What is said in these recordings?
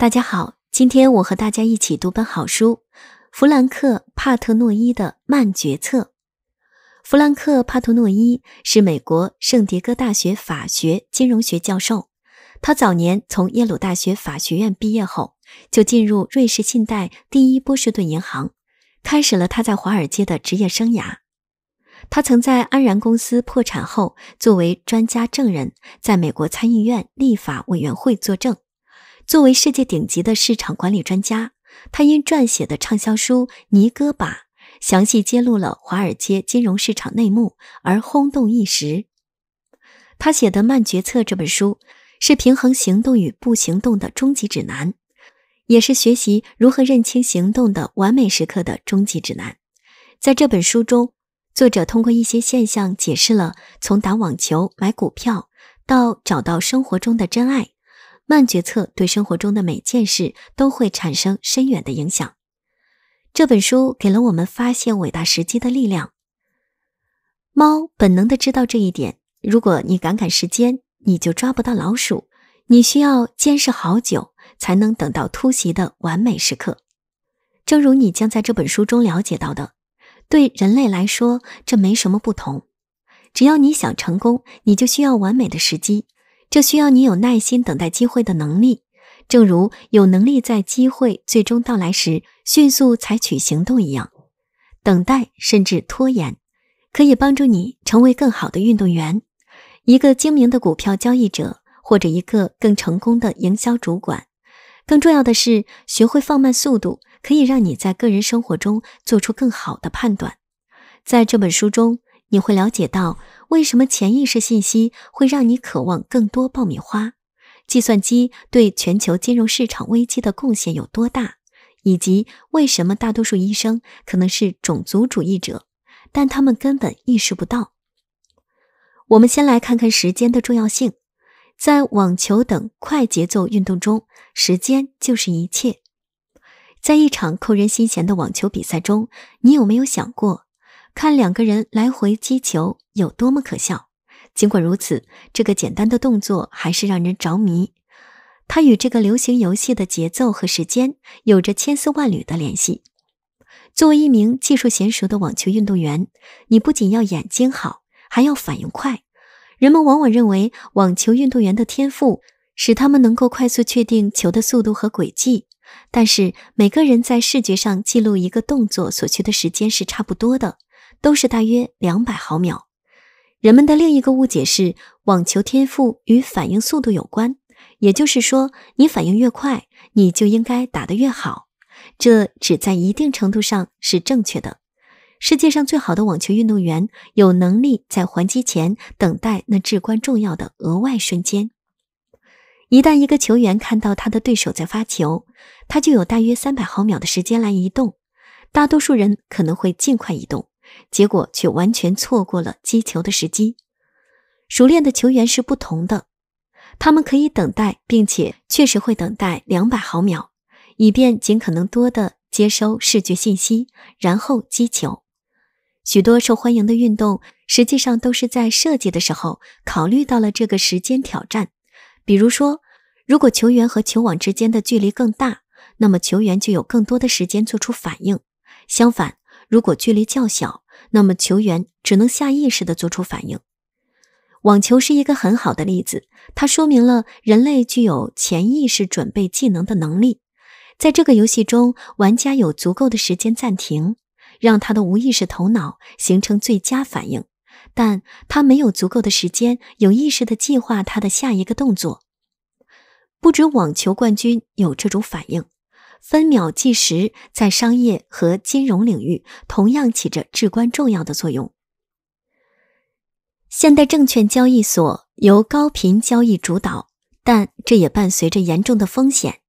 大家好，今天我和大家一起读本好书，《弗兰克·帕特诺伊的慢决策》。弗兰克·帕特诺伊是美国圣迭戈大学法学、金融学教授。他早年从耶鲁大学法学院毕业后，就进入瑞士信贷第一波士顿银行，开始了他在华尔街的职业生涯。他曾在安然公司破产后，作为专家证人，在美国参议院立法委员会作证。作为世界顶级的市场管理专家，他因撰写的畅销书《尼戈巴》详细揭露了华尔街金融市场内幕而轰动一时。他写的《慢决策》这本书，是平衡行动与不行动的终极指南，也是学习如何认清行动的完美时刻的终极指南。在这本书中，作者通过一些现象解释了从打网球、买股票到找到生活中的真爱。慢决策对生活中的每件事都会产生深远的影响。这本书给了我们发现伟大时机的力量。猫本能的知道这一点：如果你赶赶时间，你就抓不到老鼠；你需要监视好久，才能等到突袭的完美时刻。正如你将在这本书中了解到的，对人类来说，这没什么不同。只要你想成功，你就需要完美的时机。这需要你有耐心等待机会的能力，正如有能力在机会最终到来时迅速采取行动一样。等待甚至拖延，可以帮助你成为更好的运动员、一个精明的股票交易者或者一个更成功的营销主管。更重要的是，学会放慢速度，可以让你在个人生活中做出更好的判断。在这本书中。你会了解到为什么潜意识信息会让你渴望更多爆米花，计算机对全球金融市场危机的贡献有多大，以及为什么大多数医生可能是种族主义者，但他们根本意识不到。我们先来看看时间的重要性，在网球等快节奏运动中，时间就是一切。在一场扣人心弦的网球比赛中，你有没有想过？看两个人来回击球有多么可笑。尽管如此，这个简单的动作还是让人着迷。它与这个流行游戏的节奏和时间有着千丝万缕的联系。作为一名技术娴熟的网球运动员，你不仅要眼睛好，还要反应快。人们往往认为网球运动员的天赋使他们能够快速确定球的速度和轨迹，但是每个人在视觉上记录一个动作所需的时间是差不多的。都是大约两百毫秒。人们的另一个误解是，网球天赋与反应速度有关，也就是说，你反应越快，你就应该打得越好。这只在一定程度上是正确的。世界上最好的网球运动员有能力在还击前等待那至关重要的额外瞬间。一旦一个球员看到他的对手在发球，他就有大约三百毫秒的时间来移动。大多数人可能会尽快移动。结果却完全错过了击球的时机。熟练的球员是不同的，他们可以等待，并且确实会等待两百毫秒，以便尽可能多的接收视觉信息，然后击球。许多受欢迎的运动实际上都是在设计的时候考虑到了这个时间挑战。比如说，如果球员和球网之间的距离更大，那么球员就有更多的时间做出反应。相反，如果距离较小，那么球员只能下意识地做出反应。网球是一个很好的例子，它说明了人类具有潜意识准备技能的能力。在这个游戏中，玩家有足够的时间暂停，让他的无意识头脑形成最佳反应，但他没有足够的时间有意识地计划他的下一个动作。不止网球冠军有这种反应。分秒计时在商业和金融领域同样起着至关重要的作用。现代证券交易所由高频交易主导，但这也伴随着严重的风险。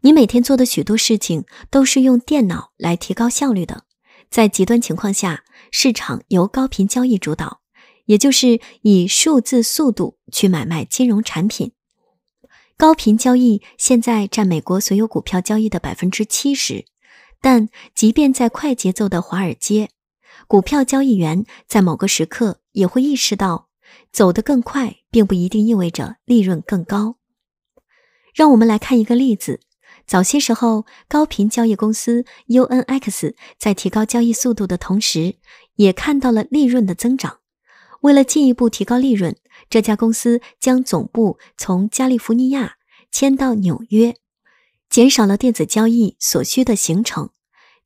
你每天做的许多事情都是用电脑来提高效率的。在极端情况下，市场由高频交易主导，也就是以数字速度去买卖金融产品。高频交易现在占美国所有股票交易的百分之七十，但即便在快节奏的华尔街，股票交易员在某个时刻也会意识到，走得更快并不一定意味着利润更高。让我们来看一个例子：早些时候，高频交易公司 UNX 在提高交易速度的同时，也看到了利润的增长。为了进一步提高利润，这家公司将总部从加利福尼亚迁到纽约，减少了电子交易所需的行程。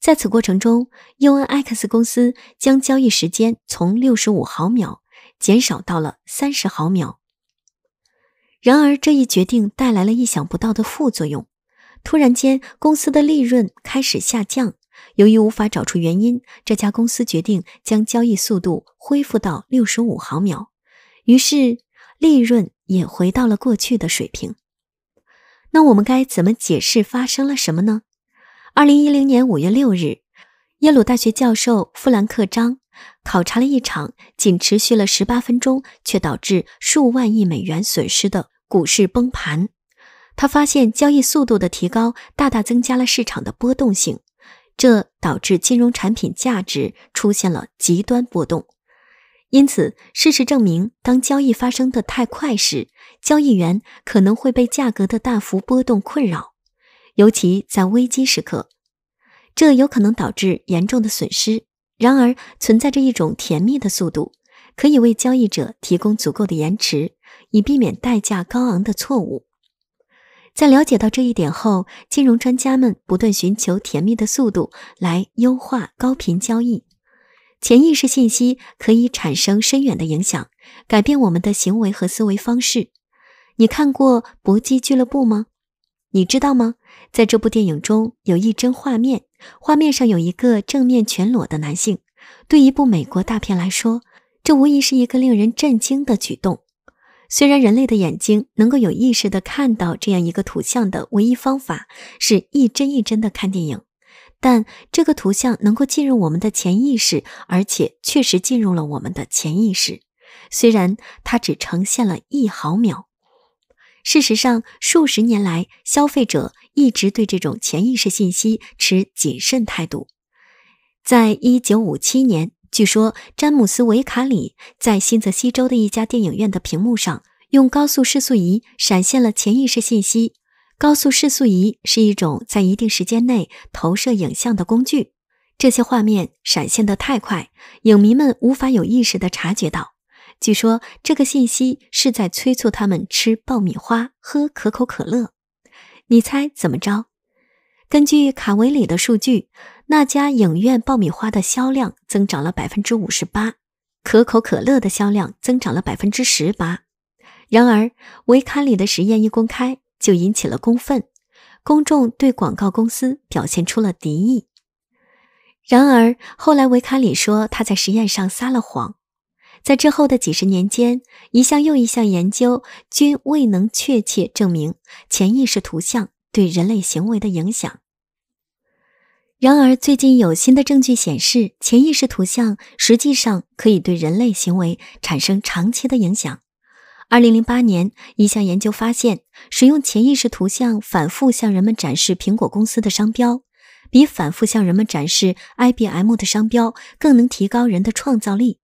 在此过程中，UNX 公司将交易时间从六十五毫秒减少到了三十毫秒。然而，这一决定带来了意想不到的副作用：突然间，公司的利润开始下降。由于无法找出原因，这家公司决定将交易速度恢复到六十五毫秒，于是利润也回到了过去的水平。那我们该怎么解释发生了什么呢？二零一零年五月六日，耶鲁大学教授弗兰克·张考察了一场仅持续了十八分钟却导致数万亿美元损失的股市崩盘。他发现交易速度的提高大大增加了市场的波动性。这导致金融产品价值出现了极端波动。因此，事实证明，当交易发生的太快时，交易员可能会被价格的大幅波动困扰，尤其在危机时刻，这有可能导致严重的损失。然而，存在着一种甜蜜的速度，可以为交易者提供足够的延迟，以避免代价高昂的错误。在了解到这一点后，金融专家们不断寻求甜蜜的速度来优化高频交易。潜意识信息可以产生深远的影响，改变我们的行为和思维方式。你看过《搏击俱乐部》吗？你知道吗？在这部电影中有一帧画面，画面上有一个正面全裸的男性。对一部美国大片来说，这无疑是一个令人震惊的举动。虽然人类的眼睛能够有意识的看到这样一个图像的唯一方法是一帧一帧的看电影，但这个图像能够进入我们的潜意识，而且确实进入了我们的潜意识。虽然它只呈现了一毫秒。事实上，数十年来，消费者一直对这种潜意识信息持谨慎态度。在一九五七年。据说，詹姆斯·维卡里在新泽西州的一家电影院的屏幕上，用高速示速仪闪现了潜意识信息。高速示速仪是一种在一定时间内投射影像的工具。这些画面闪现的太快，影迷们无法有意识的察觉到。据说，这个信息是在催促他们吃爆米花、喝可口可乐。你猜怎么着？根据卡维里的数据。那家影院爆米花的销量增长了百分之五十八，可口可乐的销量增长了百分之十八。然而，维卡里的实验一公开就引起了公愤，公众对广告公司表现出了敌意。然而，后来维卡里说他在实验上撒了谎。在之后的几十年间，一项又一项研究均未能确切证明潜意识图像对人类行为的影响。然而，最近有新的证据显示，潜意识图像实际上可以对人类行为产生长期的影响。二零零八年，一项研究发现，使用潜意识图像反复向人们展示苹果公司的商标，比反复向人们展示 IBM 的商标更能提高人的创造力。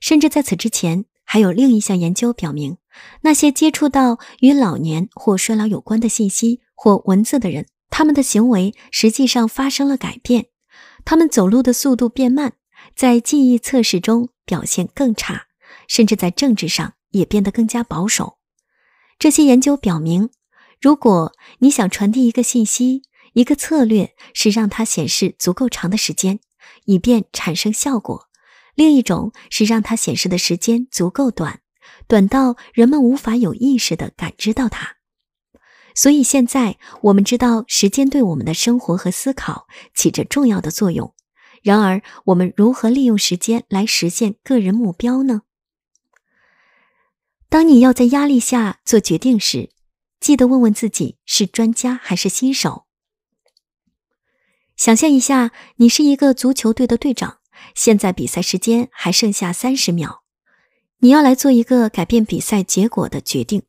甚至在此之前，还有另一项研究表明，那些接触到与老年或衰老有关的信息或文字的人。他们的行为实际上发生了改变，他们走路的速度变慢，在记忆测试中表现更差，甚至在政治上也变得更加保守。这些研究表明，如果你想传递一个信息，一个策略是让它显示足够长的时间，以便产生效果；另一种是让它显示的时间足够短，短到人们无法有意识地感知到它。所以现在我们知道时间对我们的生活和思考起着重要的作用。然而，我们如何利用时间来实现个人目标呢？当你要在压力下做决定时，记得问问自己是专家还是新手。想象一下，你是一个足球队的队长，现在比赛时间还剩下三十秒，你要来做一个改变比赛结果的决定。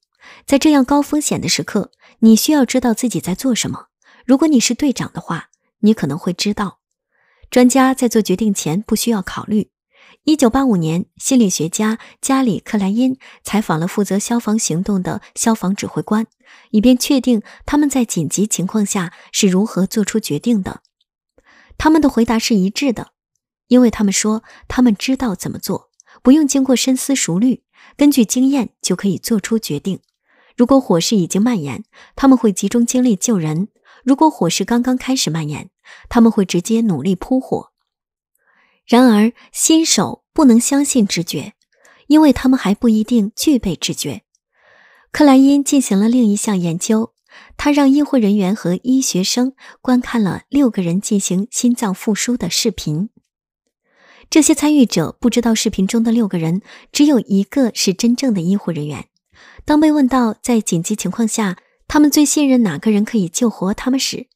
在这样高风险的时刻，你需要知道自己在做什么。如果你是队长的话，你可能会知道。专家在做决定前不需要考虑。1985年，心理学家加里·克莱因采访了负责消防行动的消防指挥官，以便确定他们在紧急情况下是如何做出决定的。他们的回答是一致的，因为他们说他们知道怎么做，不用经过深思熟虑，根据经验就可以做出决定。如果火势已经蔓延，他们会集中精力救人；如果火势刚刚开始蔓延，他们会直接努力扑火。然而，新手不能相信直觉，因为他们还不一定具备直觉。克莱因进行了另一项研究，他让医护人员和医学生观看了六个人进行心脏复苏的视频。这些参与者不知道视频中的六个人只有一个是真正的医护人员。当被问到在紧急情况下，他们最信任哪个人可以救活他们时，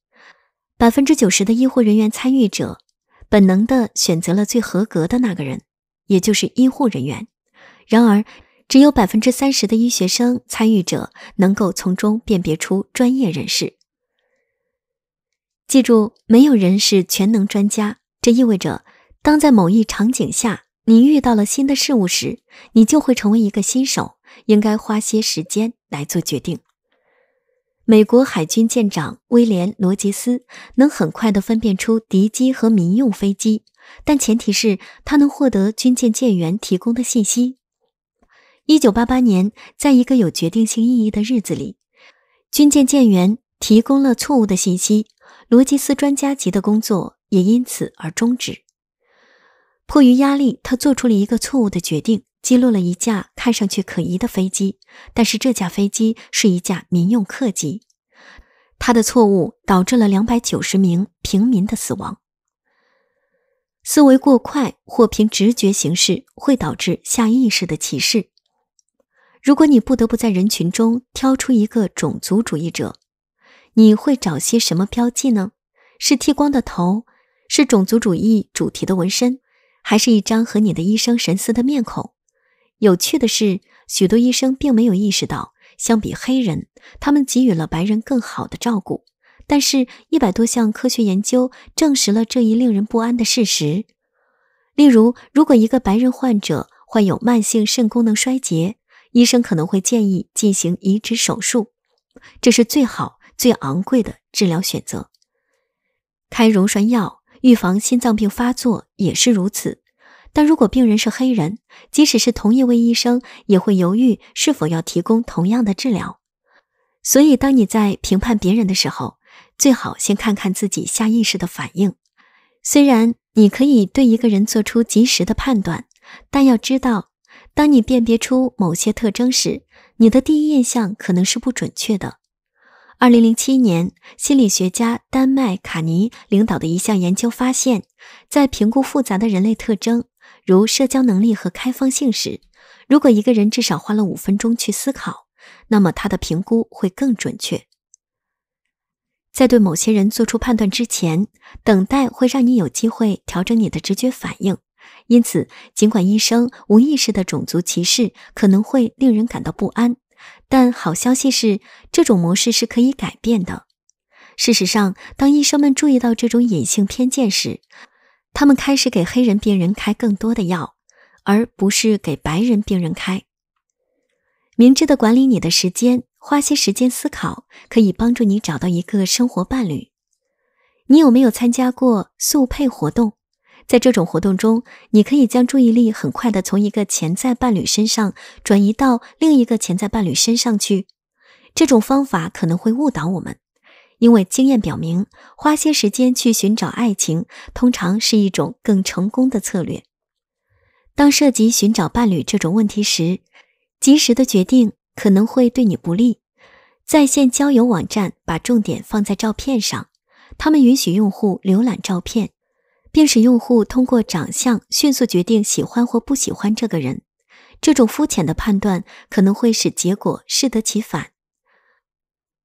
百分之九十的医护人员参与者本能的选择了最合格的那个人，也就是医护人员。然而，只有百分之三十的医学生参与者能够从中辨别出专业人士。记住，没有人是全能专家，这意味着，当在某一场景下你遇到了新的事物时，你就会成为一个新手。应该花些时间来做决定。美国海军舰长威廉·罗杰斯能很快的分辨出敌机和民用飞机，但前提是他能获得军舰舰员提供的信息。1988年，在一个有决定性意义的日子里，军舰舰员提供了错误的信息，罗杰斯专家级的工作也因此而终止。迫于压力，他做出了一个错误的决定。击落了一架看上去可疑的飞机，但是这架飞机是一架民用客机。他的错误导致了两百九十名平民的死亡。思维过快或凭直觉行事，会导致下意识的歧视。如果你不得不在人群中挑出一个种族主义者，你会找些什么标记呢？是剃光的头，是种族主义主题的纹身，还是一张和你的医生神似的面孔？有趣的是，许多医生并没有意识到，相比黑人，他们给予了白人更好的照顾。但是，一百多项科学研究证实了这一令人不安的事实。例如，如果一个白人患者患有慢性肾功能衰竭，医生可能会建议进行移植手术，这是最好、最昂贵的治疗选择。开溶栓药预防心脏病发作也是如此。但如果病人是黑人，即使是同一位医生也会犹豫是否要提供同样的治疗。所以，当你在评判别人的时候，最好先看看自己下意识的反应。虽然你可以对一个人做出及时的判断，但要知道，当你辨别出某些特征时，你的第一印象可能是不准确的。二零零七年，心理学家丹麦卡尼领导的一项研究发现，在评估复杂的人类特征。如社交能力和开放性时，如果一个人至少花了五分钟去思考，那么他的评估会更准确。在对某些人做出判断之前，等待会让你有机会调整你的直觉反应。因此，尽管医生无意识的种族歧视可能会令人感到不安，但好消息是，这种模式是可以改变的。事实上，当医生们注意到这种隐性偏见时，他们开始给黑人病人开更多的药，而不是给白人病人开。明智的管理你的时间，花些时间思考，可以帮助你找到一个生活伴侣。你有没有参加过速配活动？在这种活动中，你可以将注意力很快地从一个潜在伴侣身上转移到另一个潜在伴侣身上去。这种方法可能会误导我们。因为经验表明，花些时间去寻找爱情通常是一种更成功的策略。当涉及寻找伴侣这种问题时，及时的决定可能会对你不利。在线交友网站把重点放在照片上，他们允许用户浏览照片，并使用户通过长相迅速决定喜欢或不喜欢这个人。这种肤浅的判断可能会使结果适得其反。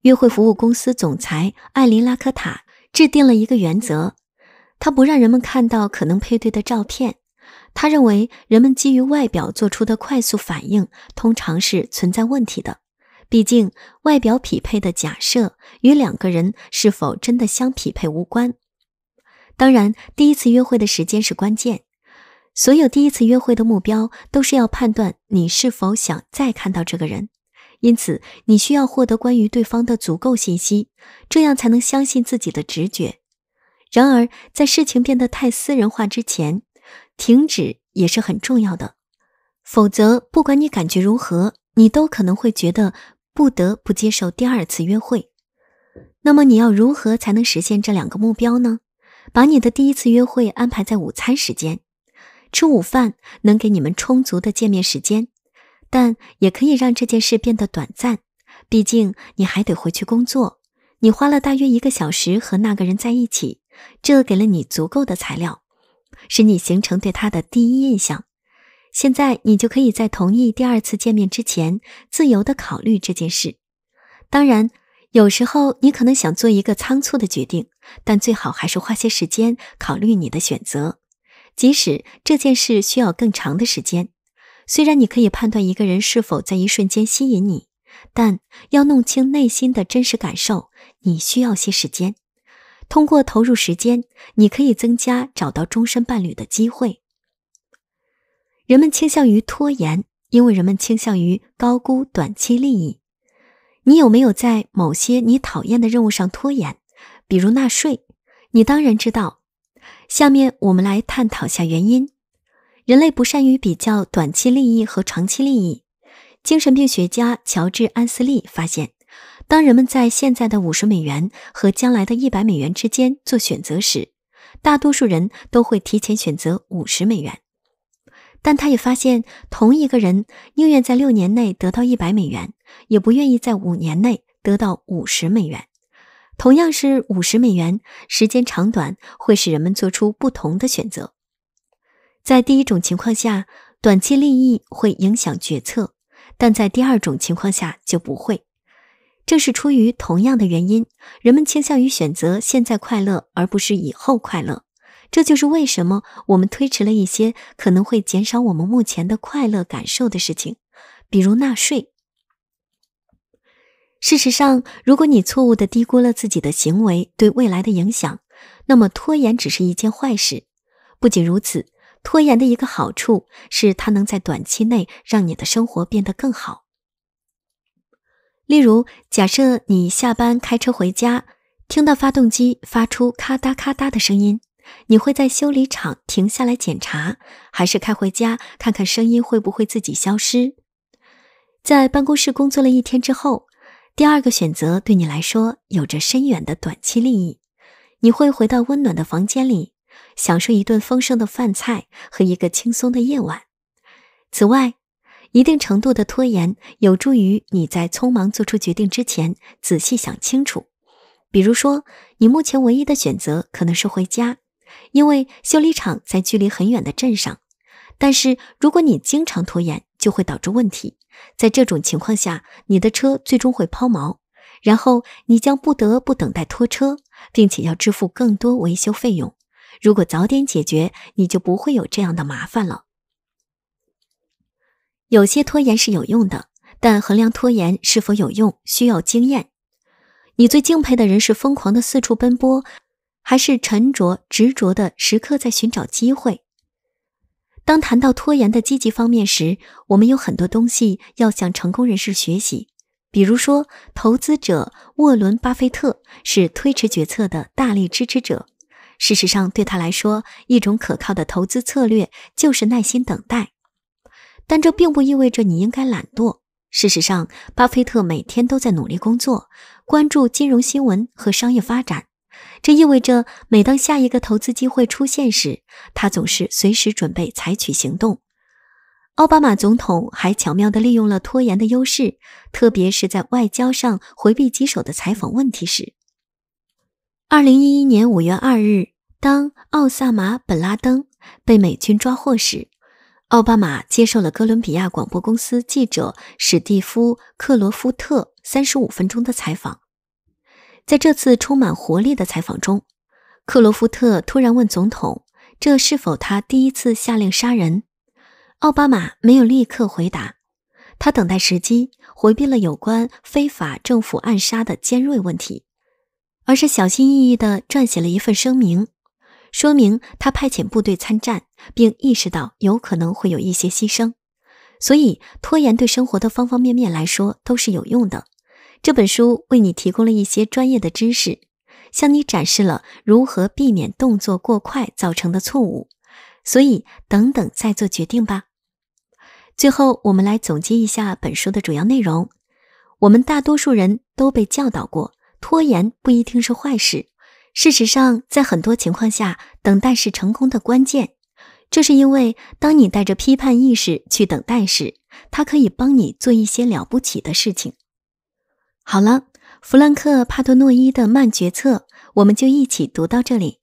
约会服务公司总裁艾琳拉科塔制定了一个原则：他不让人们看到可能配对的照片。他认为，人们基于外表做出的快速反应通常是存在问题的。毕竟，外表匹配的假设与两个人是否真的相匹配无关。当然，第一次约会的时间是关键。所有第一次约会的目标都是要判断你是否想再看到这个人。因此，你需要获得关于对方的足够信息，这样才能相信自己的直觉。然而，在事情变得太私人化之前，停止也是很重要的。否则，不管你感觉如何，你都可能会觉得不得不接受第二次约会。那么，你要如何才能实现这两个目标呢？把你的第一次约会安排在午餐时间，吃午饭能给你们充足的见面时间。但也可以让这件事变得短暂，毕竟你还得回去工作。你花了大约一个小时和那个人在一起，这给了你足够的材料，使你形成对他的第一印象。现在你就可以在同意第二次见面之前，自由地考虑这件事。当然，有时候你可能想做一个仓促的决定，但最好还是花些时间考虑你的选择，即使这件事需要更长的时间。虽然你可以判断一个人是否在一瞬间吸引你，但要弄清内心的真实感受，你需要些时间。通过投入时间，你可以增加找到终身伴侣的机会。人们倾向于拖延，因为人们倾向于高估短期利益。你有没有在某些你讨厌的任务上拖延，比如纳税？你当然知道。下面我们来探讨下原因。人类不善于比较短期利益和长期利益。精神病学家乔治·安斯利发现，当人们在现在的五十美元和将来的一百美元之间做选择时，大多数人都会提前选择五十美元。但他也发现，同一个人宁愿在六年内得到一百美元，也不愿意在五年内得到五十美元。同样是五十美元，时间长短会使人们做出不同的选择。在第一种情况下，短期利益会影响决策，但在第二种情况下就不会。正是出于同样的原因，人们倾向于选择现在快乐而不是以后快乐。这就是为什么我们推迟了一些可能会减少我们目前的快乐感受的事情，比如纳税。事实上，如果你错误的低估了自己的行为对未来的影响，那么拖延只是一件坏事。不仅如此。拖延的一个好处是，它能在短期内让你的生活变得更好。例如，假设你下班开车回家，听到发动机发出咔嗒咔嗒的声音，你会在修理厂停下来检查，还是开回家看看声音会不会自己消失？在办公室工作了一天之后，第二个选择对你来说有着深远的短期利益，你会回到温暖的房间里。享受一顿丰盛的饭菜和一个轻松的夜晚。此外，一定程度的拖延有助于你在匆忙做出决定之前仔细想清楚。比如说，你目前唯一的选择可能是回家，因为修理厂在距离很远的镇上。但是，如果你经常拖延，就会导致问题。在这种情况下，你的车最终会抛锚，然后你将不得不等待拖车，并且要支付更多维修费用。如果早点解决，你就不会有这样的麻烦了。有些拖延是有用的，但衡量拖延是否有用需要经验。你最敬佩的人是疯狂的四处奔波，还是沉着执着的时刻在寻找机会？当谈到拖延的积极方面时，我们有很多东西要向成功人士学习，比如说投资者沃伦·巴菲特是推迟决策的大力支持者。事实上，对他来说，一种可靠的投资策略就是耐心等待。但这并不意味着你应该懒惰。事实上，巴菲特每天都在努力工作，关注金融新闻和商业发展。这意味着每当下一个投资机会出现时，他总是随时准备采取行动。奥巴马总统还巧妙地利用了拖延的优势，特别是在外交上回避棘手的采访问题时。二零一一年五月二日，当奥萨马·本·拉登被美军抓获时，奥巴马接受了哥伦比亚广播公司记者史蒂夫·克罗夫特三十五分钟的采访。在这次充满活力的采访中，克罗夫特突然问总统：“这是否他第一次下令杀人？”奥巴马没有立刻回答，他等待时机，回避了有关非法政府暗杀的尖锐问题。而是小心翼翼地撰写了一份声明，说明他派遣部队参战，并意识到有可能会有一些牺牲。所以，拖延对生活的方方面面来说都是有用的。这本书为你提供了一些专业的知识，向你展示了如何避免动作过快造成的错误。所以，等等再做决定吧。最后，我们来总结一下本书的主要内容。我们大多数人都被教导过。拖延不一定是坏事，事实上，在很多情况下，等待是成功的关键。这是因为，当你带着批判意识去等待时，它可以帮你做一些了不起的事情。好了，弗兰克·帕特诺伊的《慢决策》，我们就一起读到这里。